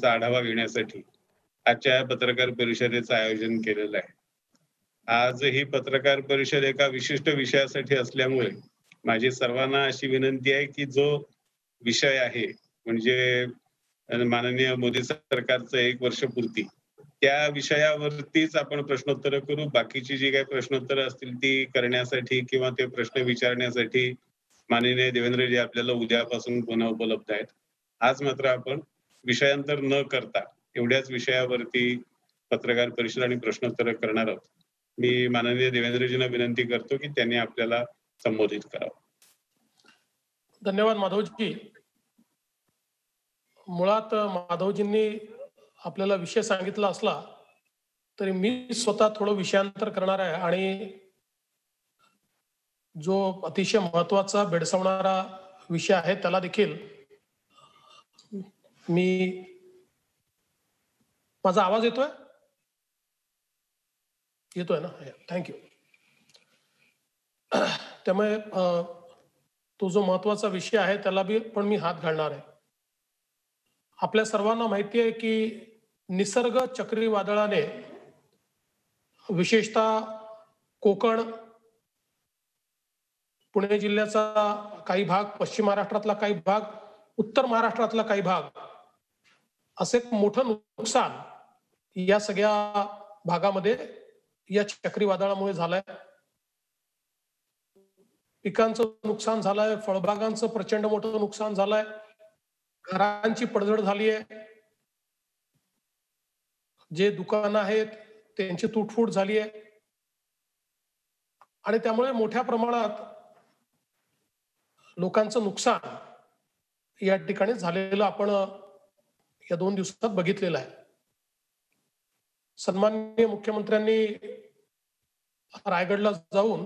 चा आढावा घेण्यासाठी आजच्या पत्रकार परिषदेचं आयोजन केलेलं आहे आज ही पत्रकार परिषद एका विशिष्ट विषयासाठी असल्यामुळे माझी सर्वांना अशी विनंती आहे की जो विषय आहे म्हणजे माननीय मोदी सरकारचं एक वर्ष पूर्ती त्या विषयावरतीच आपण प्रश्नोत्तर करू बाकीची जी काही प्रश्नोत्तर असतील ती करण्यासाठी किंवा ते प्रश्न विचारण्यासाठी माननीय देवेंद्रजी आपल्याला उद्यापासून पुन्हा उपलब्ध आहेत आज मात्र आपण विषयांतर न करता एवढ्याच विषयावरती पत्रकार परिषद आणि प्रश्नोत्तर करणार आहोत मी माननीय देवेंद्रजींना विनंती करतो की त्यांनी आपल्याला संबोधित करावं धन्यवाद माधवजी मुळात माधवजींनी आपल्याला विषय सांगितला असला तरी मी स्वतः थोडं विषयांतर करणार आहे आणि जो अतिशय महत्वाचा भेडसावणारा विषय आहे त्याला देखील मी माझा आवाज येतोय येतोय ना थँक्यू त्यामुळे तो जो महत्वाचा विषय आहे त्याला बी पण मी हात घालणार आहे आपल्या सर्वांना माहिती आहे की निसर्ग चक्रीवादळाने विशेषतः कोकण पुणे जिल्ह्याचा काही भाग पश्चिम महाराष्ट्रातला काही भाग उत्तर महाराष्ट्रातला काही भाग असे मोठं नुकसान या सगळ्या भागामध्ये या चक्रीवादळामुळे झालंय पिकांचं नुकसान झालंय फळबागांचं प्रचंड मोठं नुकसान झालंय घरांची पडझड झाली आहे जे दुकान आहेत त्यांची तुटफूट झाली आहे आणि त्यामुळे मोठ्या प्रमाणात लोकांचं नुकसान या ठिकाणी झालेलं आपण या दोन दिवसात बघितलेलं आहे सन्माननीय मुख्यमंत्र्यांनी रायगडला जाऊन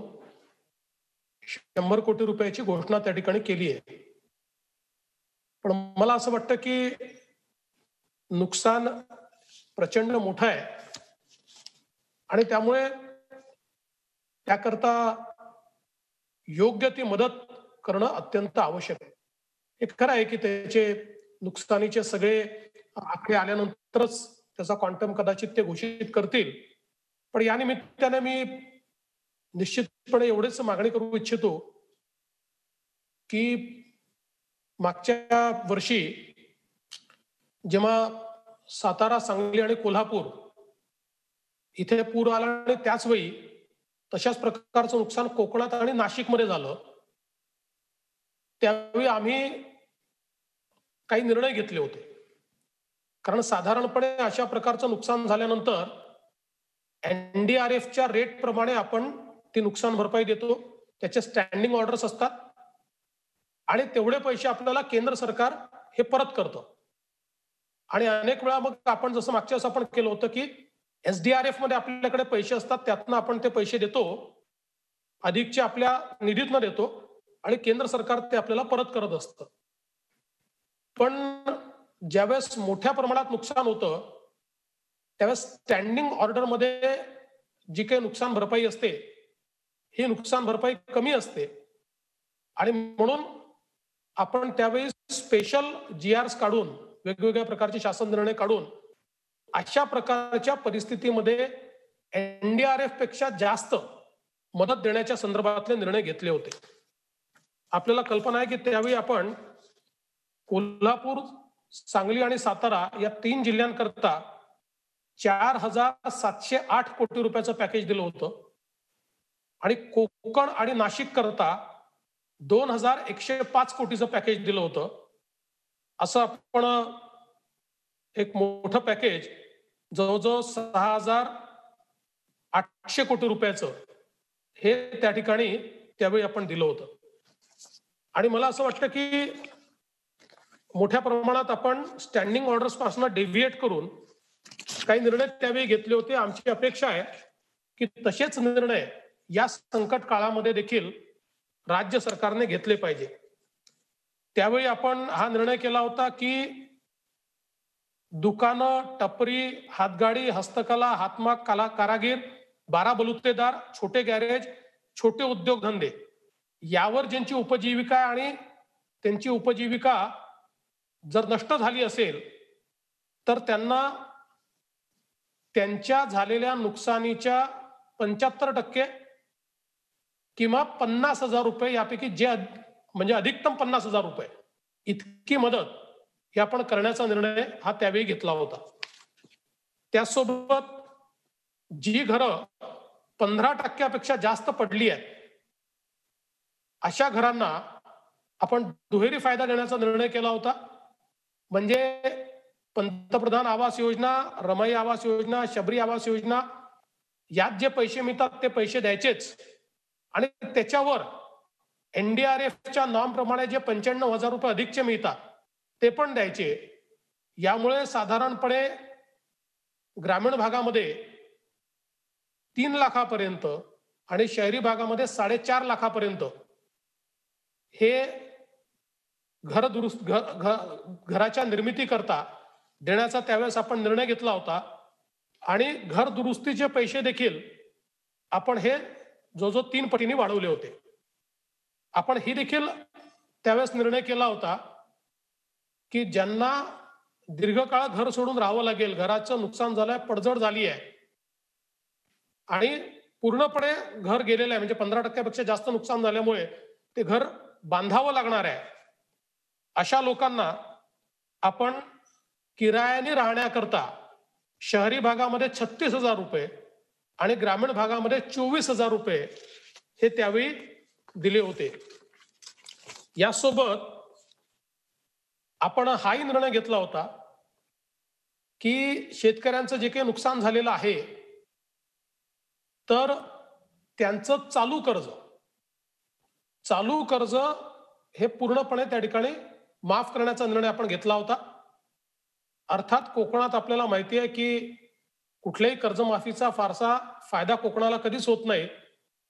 शंभर कोटी रुपयाची घोषणा त्या ठिकाणी केली आहे पण मला असं वाटतं की नुकसान प्रचंड मोठं आहे आणि त्यामुळे त्याकरता योग्य ती मदत करणं अत्यंत आवश्यक आहे हे खरं आहे की त्याचे नुकसानीचे सगळे आकडे आल्यानंतरच त्याचा क्वांटम कदाचित ते घोषित करतील पण या निमित्ताने मी निश्चितपणे एवढेच मागणी करू इच्छितो की मागच्या वर्षी जेव्हा सातारा सांगली आणि कोल्हापूर इथे पूर आला आणि त्याच वेळी तशाच प्रकारचं नुकसान कोकणात आणि नाशिकमध्ये झालं त्यावेळी आम्ही काही निर्णय घेतले होते कारण साधारणपणे अशा प्रकारचं नुकसान झाल्यानंतर एनडीआरएफच्या प्रमाणे आपण ती नुकसान भरपाई देतो त्याचे स्टँडिंग ऑर्डर्स असतात आणि तेवढे पैसे आपल्याला केंद्र सरकार हे परत करतं आणि अनेक वेळा मग आपण जसं मागच्या वेळेस आपण केलं होतं की एसडीआरएफ मध्ये आपल्याकडे पैसे असतात त्यातनं आपण ते पैसे देतो अधिकचे आपल्या निधीतनं देतो आणि केंद्र सरकार ते आपल्याला परत करत असतं पण ज्यावेळेस मोठ्या प्रमाणात नुकसान होतं त्यावेळेस स्टँडिंग ऑर्डरमध्ये जी काही नुकसान भरपाई असते ही नुकसान भरपाई कमी असते आणि म्हणून आपण त्यावेळी स्पेशल जी आर्स काढून वेगवेगळ्या प्रकारचे शासन निर्णय काढून अशा प्रकारच्या परिस्थितीमध्ये एनडीआरएफ पेक्षा जास्त मदत देण्याच्या संदर्भातले निर्णय घेतले होते आपल्याला कल्पना आहे की त्यावेळी आपण कोल्हापूर सांगली आणि सातारा या तीन जिल्ह्यांकरता चार हजार सातशे आठ कोटी रुपयाचं पॅकेज दिलं होतं आणि कोकण आणि नाशिक करता दोन हजार एकशे पाच कोटीचं पॅकेज दिलं होतं असं आपण एक मोठं पॅकेज जवळजवळ सहा हजार आठशे कोटी रुपयाचं हे त्या ठिकाणी त्यावेळी आपण दिलं होतं आणि मला असं वाटतं की मोठ्या प्रमाणात आपण स्टँडिंग ऑर्डर्स पासून डेव्हिएट करून काही निर्णय त्यावेळी घेतले होते आमची अपेक्षा आहे की तसेच निर्णय या संकट काळामध्ये देखील राज्य सरकारने घेतले पाहिजे त्यावेळी आपण हा निर्णय केला होता की दुकानं टपरी हातगाडी हस्तकला हातमाग कला कारागीर बारा बलुतेदार छोटे गॅरेज छोटे उद्योगधंदे यावर ज्यांची उपजीविका आणि त्यांची उपजीविका जर नष्ट झाली असेल तर त्यांना त्यांच्या झालेल्या नुकसानीच्या पंच्याहत्तर टक्के किंवा पन्नास हजार रुपये यापैकी जे म्हणजे अधिकतम पन्नास हजार रुपये इतकी मदत हे आपण करण्याचा निर्णय हा त्यावेळी घेतला होता त्यासोबत जी घरं पंधरा टक्क्यापेक्षा जास्त पडली आहेत अशा घरांना आपण दुहेरी फायदा देण्याचा निर्णय केला होता म्हणजे पंतप्रधान आवास योजना रमई आवास योजना शबरी आवास योजना यात जे पैसे मिळतात ते पैसे द्यायचेच आणि त्याच्यावर एनडीआरएफच्या प्रमाणे जे पंच्याण्णव हजार रुपये अधिकचे मिळतात ते पण द्यायचे यामुळे साधारणपणे ग्रामीण भागामध्ये तीन लाखापर्यंत आणि शहरी भागामध्ये साडेचार लाखापर्यंत हे घर दुरुस्त घराच्या निर्मिती करता देण्याचा त्यावेळेस आपण निर्णय घेतला होता आणि घर दुरुस्तीचे पैसे देखील आपण हे जो जो तीन पटीने वाढवले होते आपण ही देखील त्यावेळेस निर्णय केला होता की ज्यांना दीर्घकाळ घर सोडून राहावं लागेल घराचं नुकसान झालंय पडझड झाली आहे आणि पूर्णपणे घर गेलेलं आहे म्हणजे पंधरा टक्क्यापेक्षा जास्त नुकसान झाल्यामुळे ते घर बांधावं लागणार आहे अशा लोकांना आपण किरायाने राहण्याकरता शहरी भागामध्ये छत्तीस हजार रुपये आणि ग्रामीण भागामध्ये चोवीस हजार रुपये हे त्यावेळी दिले होते यासोबत आपण हाही निर्णय घेतला होता की शेतकऱ्यांचं जे काही नुकसान झालेलं आहे तर त्यांचं चालू कर्ज चालू कर्ज हे पूर्णपणे त्या ठिकाणी माफ करण्याचा निर्णय आपण घेतला होता अर्थात कोकणात आपल्याला माहिती आहे की कुठल्याही कर्जमाफीचा फारसा फायदा कोकणाला कधीच होत नाही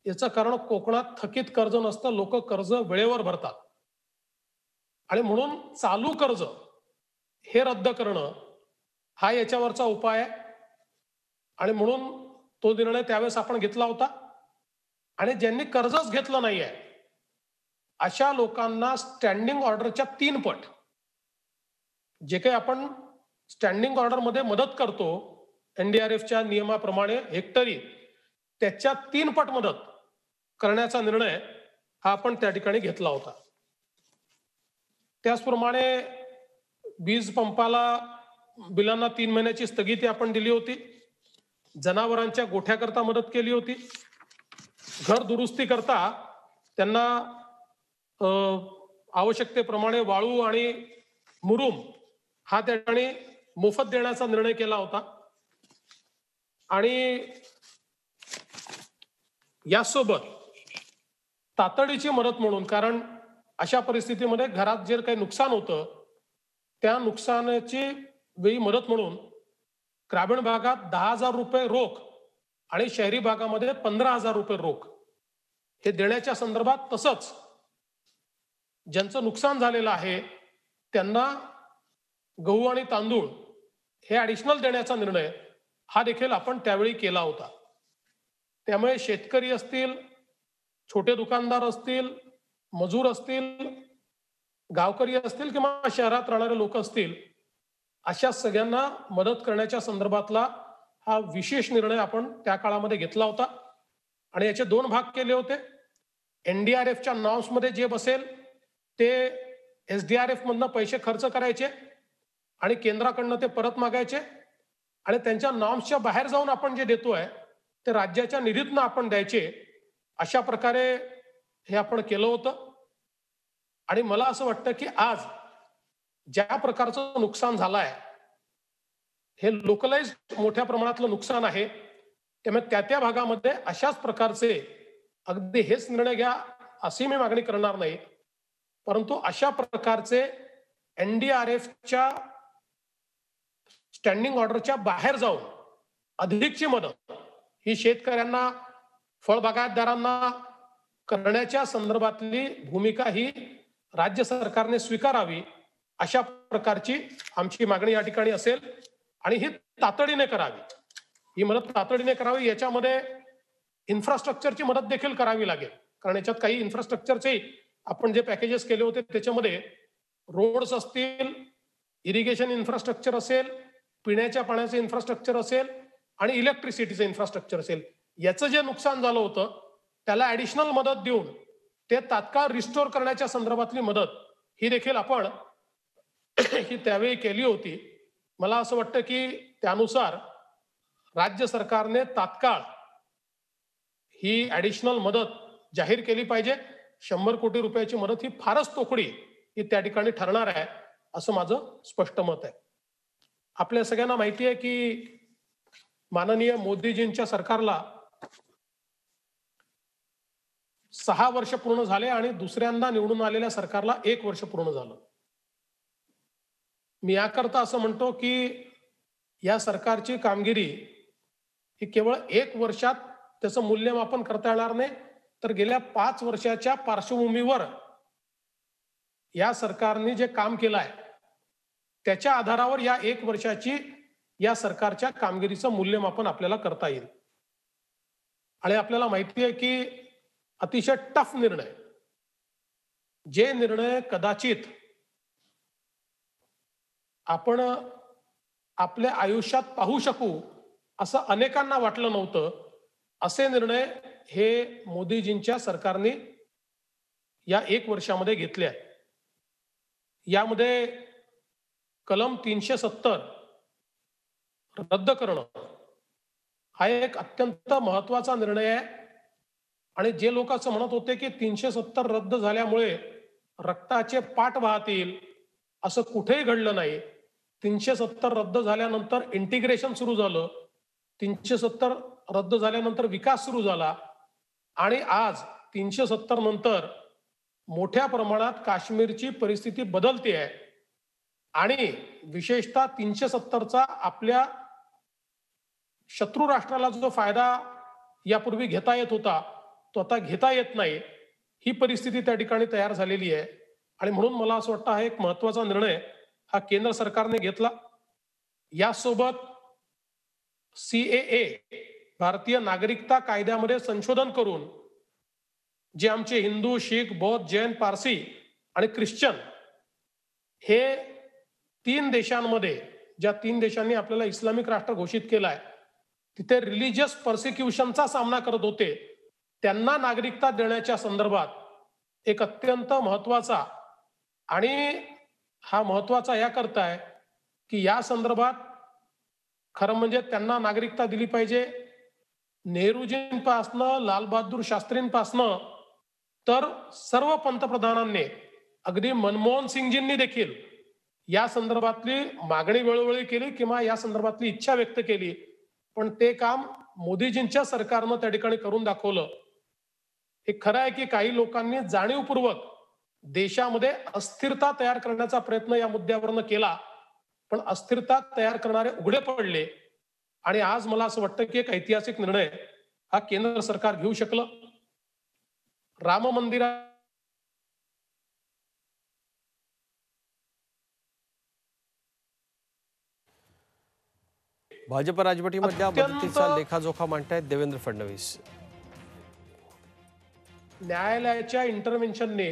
याचं कारण कोकणात थकीत कर्ज नसतं लोक कर्ज वेळेवर भरतात आणि म्हणून चालू कर्ज हे रद्द करणं हा याच्यावरचा उपाय आहे आणि म्हणून तो निर्णय त्यावेळेस आपण घेतला होता आणि ज्यांनी कर्जच घेतलं नाही आहे अशा लोकांना स्टँडिंग ऑर्डरच्या तीन पट जे काही आपण स्टँडिंग ऑर्डरमध्ये मदत करतो एनडीआरएफच्या नियमाप्रमाणे हेक्टरी त्याच्या तीन पट मदत करण्याचा निर्णय हा आपण त्या ठिकाणी घेतला होता त्याचप्रमाणे वीज पंपाला बिलांना तीन महिन्याची स्थगिती आपण दिली होती जनावरांच्या गोठ्याकरता मदत केली होती घर दुरुस्ती करता त्यांना आवश्यकतेप्रमाणे वाळू आणि मुरुम हा त्या ठिकाणी मोफत देण्याचा निर्णय केला होता आणि यासोबत तातडीची मदत म्हणून कारण अशा परिस्थितीमध्ये घरात जे काही नुकसान होतं त्या नुकसानाची वेळी मदत म्हणून ग्रामीण भागात दहा हजार रुपये रोख आणि शहरी भागामध्ये पंधरा हजार रुपये रोख हे देण्याच्या संदर्भात तसंच ज्यांचं नुकसान झालेलं आहे त्यांना गहू आणि तांदूळ हे ॲडिशनल देण्याचा निर्णय हा देखील आपण त्यावेळी केला होता त्यामुळे शेतकरी असतील छोटे दुकानदार असतील मजूर असतील गावकरी असतील किंवा शहरात राहणारे लोक असतील अशा सगळ्यांना मदत करण्याच्या संदर्भातला हा विशेष निर्णय आपण त्या काळामध्ये घेतला होता आणि याचे दोन भाग केले होते एनडीआरएफच्या नॉर्म्समध्ये जे बसेल ते एस डी आर एफ मधनं पैसे खर्च करायचे आणि केंद्राकडनं ते परत मागायचे आणि त्यांच्या नॉर्म्सच्या बाहेर जाऊन आपण जे देतोय ते राज्याच्या निधीतनं आपण द्यायचे अशा प्रकारे हे आपण केलं होतं आणि मला असं वाटतं की आज ज्या प्रकारचं नुकसान झालं आहे हे लोकलाइज मोठ्या प्रमाणातलं नुकसान आहे त्यामुळे त्या त्या भागामध्ये अशाच प्रकारचे अगदी हेच निर्णय घ्या अशी मी मागणी करणार नाही परंतु अशा प्रकारचे एनडीआरएफच्या स्टँडिंग ऑर्डरच्या बाहेर जाऊन अधिकची मदत ही शेतकऱ्यांना फळबागायतदारांना करण्याच्या संदर्भातली भूमिका ही राज्य सरकारने स्वीकारावी अशा प्रकारची आमची मागणी या ठिकाणी असेल आणि ही तातडीने करावी ही मदत तातडीने करावी याच्यामध्ये इन्फ्रास्ट्रक्चरची मदत देखील करावी लागेल कारण याच्यात काही इन्फ्रास्ट्रक्चरचे आपण जे पॅकेजेस केले होते त्याच्यामध्ये रोड्स असतील इरिगेशन इन्फ्रास्ट्रक्चर असेल पिण्याच्या पाण्याचं इन्फ्रास्ट्रक्चर असेल आणि इलेक्ट्रिसिटीचं इन्फ्रास्ट्रक्चर असेल याचं जे नुकसान झालं होतं त्याला ऍडिशनल मदत देऊन ते तात्काळ रिस्टोर करण्याच्या संदर्भातली मदत ही देखील आपण ही त्यावेळी केली होती मला असं वाटतं की त्यानुसार राज्य सरकारने तात्काळ ही ऍडिशनल मदत जाहीर केली पाहिजे शंभर कोटी रुपयाची मदत ही फारच तोकडी ही त्या ठिकाणी ठरणार आहे असं माझं स्पष्ट मत आहे आपल्या सगळ्यांना माहिती आहे की माननीय मोदीजींच्या सरकारला सहा वर्ष पूर्ण झाले आणि दुसऱ्यांदा निवडून आलेल्या सरकारला एक वर्ष पूर्ण झालं मी याकरता असं म्हणतो की या सरकारची कामगिरी ही केवळ एक वर्षात त्याचं मूल्यमापन करता येणार नाही तर गेल्या पाच वर्षाच्या पार्श्वभूमीवर या सरकारने जे काम केलं आहे त्याच्या आधारावर या एक वर्षाची या सरकारच्या कामगिरीचं मूल्यमापन आपल्याला करता येईल आणि आपल्याला माहिती आहे की अतिशय टफ निर्णय जे निर्णय कदाचित आपण आपल्या आयुष्यात पाहू शकू असं अनेकांना वाटलं नव्हतं असे निर्णय हे मोदीजींच्या सरकारने या एक वर्षामध्ये घेतले आहे यामध्ये कलम तीनशे सत्तर रद्द करणं हा एक अत्यंत महत्वाचा निर्णय आहे आणि जे लोक असं म्हणत होते की तीनशे सत्तर रद्द झाल्यामुळे रक्ताचे पाठ वाहतील असं कुठेही घडलं नाही तीनशे सत्तर रद्द झाल्यानंतर इंटिग्रेशन सुरू झालं तीनशे सत्तर रद्द झाल्यानंतर विकास सुरू झाला आणि आज तीनशे सत्तर नंतर मोठ्या प्रमाणात काश्मीरची परिस्थिती बदलते आहे आणि विशेषतः तीनशे सत्तरचा आपल्या शत्रू राष्ट्राला जो फायदा यापूर्वी घेता येत होता तो आता घेता येत नाही ही परिस्थिती त्या ठिकाणी तयार झालेली आहे आणि म्हणून मला असं वाटतं हा एक महत्वाचा निर्णय हा केंद्र सरकारने घेतला यासोबत सी ए भारतीय नागरिकता कायद्यामध्ये संशोधन करून जे आमचे हिंदू शीख बौद्ध जैन पारसी आणि ख्रिश्चन हे तीन देशांमध्ये ज्या तीन देशांनी आपल्याला इस्लामिक राष्ट्र घोषित केलाय तिथे रिलिजियस पर्सिक्युशनचा सामना करत होते त्यांना नागरिकता देण्याच्या संदर्भात एक अत्यंत महत्वाचा आणि हा महत्वाचा या करताय की या संदर्भात खरं म्हणजे त्यांना नागरिकता दिली पाहिजे नेहरूजींपासनं लालबहादूर शास्त्रींपासनं तर सर्व पंतप्रधानांनी अगदी मनमोहन सिंगजींनी देखील या संदर्भातली मागणी वेळोवेळी केली किंवा या संदर्भातली इच्छा व्यक्त केली पण ते काम मोदीजींच्या सरकारनं त्या ठिकाणी करून दाखवलं हे खरं आहे की काही लोकांनी जाणीवपूर्वक देशामध्ये अस्थिरता तयार करण्याचा प्रयत्न या मुद्द्यावरनं केला पण अस्थिरता तयार करणारे उघडे पडले आणि आज मला असं वाटतं की एक ऐतिहासिक निर्णय हा केंद्र सरकार घेऊ शकलं राम मंदिरा भाजप राजवटीमध्ये मदतीचा लेखाजोखा मांडतायत देवेंद्र फडणवीस न्यायालयाच्या इंटरव्हेन्शनने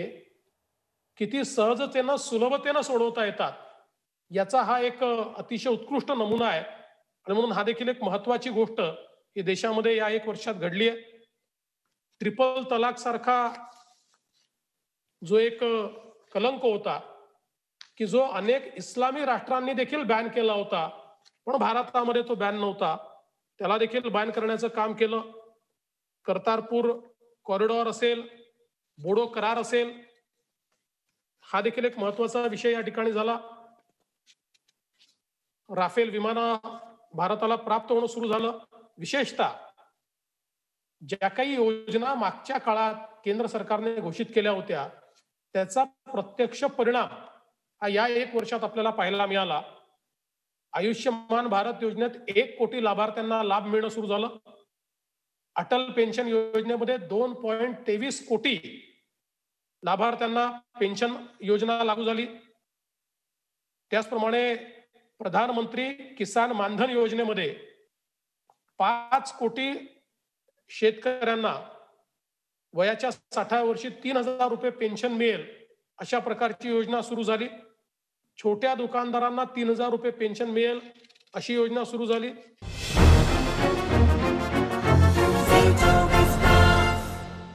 किती सहजतेनं सुलभतेनं सोडवता येतात याचा हा एक अतिशय उत्कृष्ट नमुना आहे आणि म्हणून हा देखील एक महत्वाची गोष्ट ही देशामध्ये या एक वर्षात घडली आहे ट्रिपल तलाक सारखा जो एक कलंक होता की जो अनेक इस्लामी राष्ट्रांनी देखील बॅन केला होता पण भारतामध्ये तो बॅन नव्हता त्याला देखील बॅन करण्याचं काम केलं कर्तारपूर कॉरिडॉर असेल बोडो करार असेल हा देखील एक महत्वाचा विषय या ठिकाणी झाला राफेल विमाना भारताला प्राप्त होणं सुरू झालं विशेषतः ज्या काही योजना मागच्या काळात केंद्र सरकारने घोषित केल्या होत्या त्याचा प्रत्यक्ष परिणाम हा या एक वर्षात आपल्याला पाहायला मिळाला आयुष्यमान भारत योजनेत एक कोटी लाभार्थ्यांना लाभ मिळणं सुरू झालं अटल पेन्शन योजनेमध्ये दोन पॉईंट तेवीस कोटी लाभार्थ्यांना पेन्शन योजना लागू झाली त्याचप्रमाणे प्रधानमंत्री किसान मानधन योजनेमध्ये पाच कोटी शेतकऱ्यांना वयाच्या साठाव्या वर्षी तीन हजार रुपये पेन्शन मिळेल अशा प्रकारची योजना सुरू झाली छोट्या दुकानदारांना तीन हजार रुपये पेन्शन मिळेल अशी योजना सुरू झाली